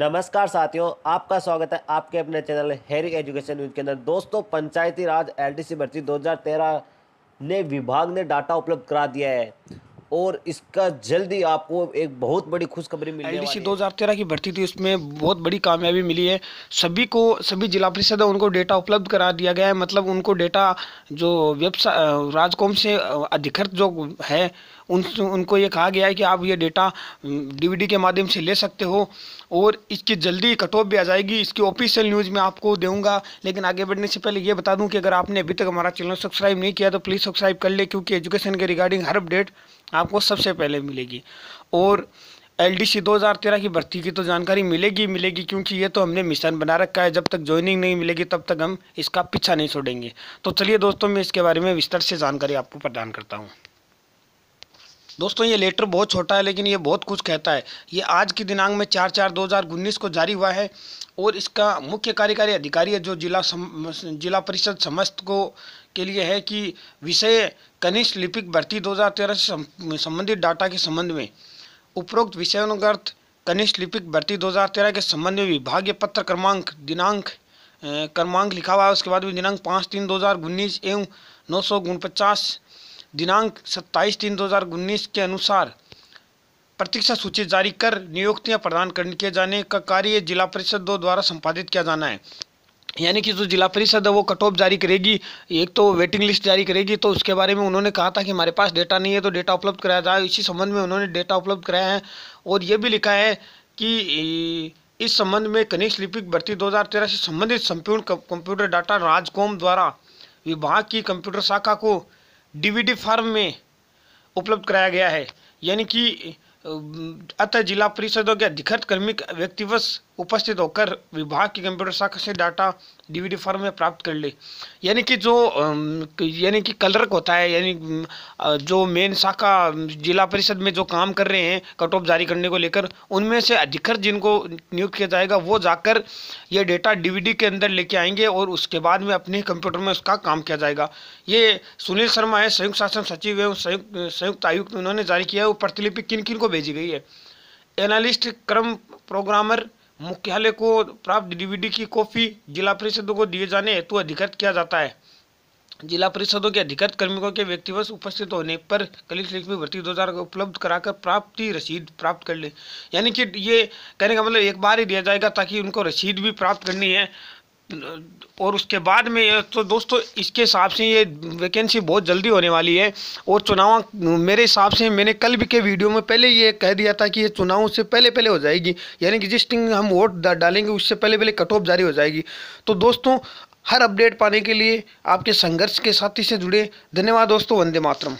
नमस्कार साथियों आपका स्वागत है आपके अपने चैनल हैरी एजुकेशन न्यूज के अंदर दोस्तों पंचायती राज एलटीसी भर्ती 2013 ने विभाग ने डाटा उपलब्ध करा दिया है और इसका जल्दी आपको एक बहुत बड़ी खुशखबरी मिली एल डी दो हज़ार तेरह की भर्ती थी उसमें बहुत बड़ी कामयाबी मिली है सभी को सभी जिला परिषद उनको डेटा उपलब्ध करा दिया गया है मतलब उनको डेटा जो वेबसाइट राजकोम से अधिकृत जो है उन उनको ये कहा गया है कि आप ये डेटा डीवीडी के माध्यम से ले सकते हो और इसकी जल्दी कट ऑफ भी आ जाएगी इसकी ऑफिशियल न्यूज़ में आपको दूंगा लेकिन आगे बढ़ने से पहले ये बता दूं कि अगर आपने अभी तक हमारा चैनल सब्सक्राइब नहीं किया तो प्लीज़ सब्सक्राइब कर ले क्योंकि एजुकेशन के रिगार्डिंग हर अपडेट आपको सबसे पहले मिलेगी और एल डी सी दो हज़ार तेरह की भर्ती की तो जानकारी मिलेगी मिलेगी क्योंकि ये तो हमने मिशन बना रखा है जब तक ज्वाइनिंग नहीं मिलेगी तब तक हम इसका पीछा नहीं छोड़ेंगे तो चलिए दोस्तों मैं इसके बारे में विस्तार से जानकारी आपको प्रदान करता हूँ दोस्तों ये लेटर बहुत छोटा है लेकिन ये बहुत कुछ कहता है ये आज की दिनांक में चार चार दो हज़ार उन्नीस को जारी हुआ है और इसका मुख्य कार्यकारी अधिकारी है जो जिला सम, जिला परिषद समस्त को के लिए है कि विषय कनिष्ठ लिपिक भर्ती 2013 से संबंधित डाटा के संबंध में उपरोक्त विषयानुगत कनिष्ठ लिपिक भर्ती 2013 के संबंध में विभागीय पत्र क्रमांक दिनांक क्रमांक लिखा हुआ है उसके बाद भी दिनांक पाँच तीन दो हज़ार उन्नीस एवं नौ सौ उनपचास दिनांक 27 तीन दो के अनुसार प्रतीक्षा सूची जारी कर नियुक्तियां प्रदान करने के जाने का कार्य जिला परिषद दो द्वारा संपादित किया जाना है यानी कि जो जिला परिषद है वो कट ऑफ जारी करेगी एक तो वेटिंग लिस्ट जारी करेगी तो उसके बारे में उन्होंने कहा था कि हमारे पास डेटा नहीं है तो डेटा उपलब्ध कराया जाए इसी संबंध में उन्होंने डेटा उपलब्ध कराया है और ये भी लिखा है कि इस संबंध में कनिष्ठ लिपिक भर्ती 2013 से संबंधित संपूर्ण कंप्यूटर डाटा राजकॉम द्वारा विभाग की कंप्यूटर शाखा को डीवीडी फॉर्म में उपलब्ध कराया गया है यानी कि अतः जिला परिषदों के अधिकृत कर्मी व्यक्तिवश उपस्थित होकर विभाग की कंप्यूटर शाखा से डाटा डीवीडी फॉर्म में प्राप्त कर ले यानी कि जो यानी कि कलरक होता है यानी जो मेन शाखा जिला परिषद में जो काम कर रहे हैं कट ऑफ जारी करने को लेकर उनमें से अधिकृत जिनको नियुक्त किया जाएगा वो जाकर ये डेटा डीवीडी के अंदर लेके आएंगे और उसके बाद में अपने कंप्यूटर में उसका काम किया जाएगा ये सुनील शर्मा है संयुक्त शासन सचिव एवं संयुक्त संयुक्त आयुक्त उन्होंने जारी किया है वो प्रतिलिपि किन किन को भेजी गई है एनालिस्ट क्रम प्रोग्रामर मुख्यालय को प्राप्त डीवीडी की कॉपी जिला परिषदों को दिए जाने हेतु अधिकृत किया जाता है जिला परिषदों के अधिकृत कर्मियों के व्यक्तिवश उपस्थित होने पर कलिक लिख में भर्ती दो हज़ार उपलब्ध कराकर प्राप्ति रसीद प्राप्त कर ले यानी कि ये कहने का मतलब एक बार ही दिया जाएगा ताकि उनको रसीद भी प्राप्त करनी है और उसके बाद में तो दोस्तों इसके हिसाब से ये वैकेंसी बहुत जल्दी होने वाली है और चुनाव मेरे हिसाब से मैंने कल भी के वीडियो में पहले ये कह दिया था कि ये चुनाव से पहले पहले हो जाएगी यानी कि जिस दिन हम वोट डालेंगे उससे पहले पहले कट ऑफ जारी हो जाएगी तो दोस्तों हर अपडेट पाने के लिए आपके संघर्ष के साथी से जुड़े धन्यवाद दोस्तों वंदे मातरम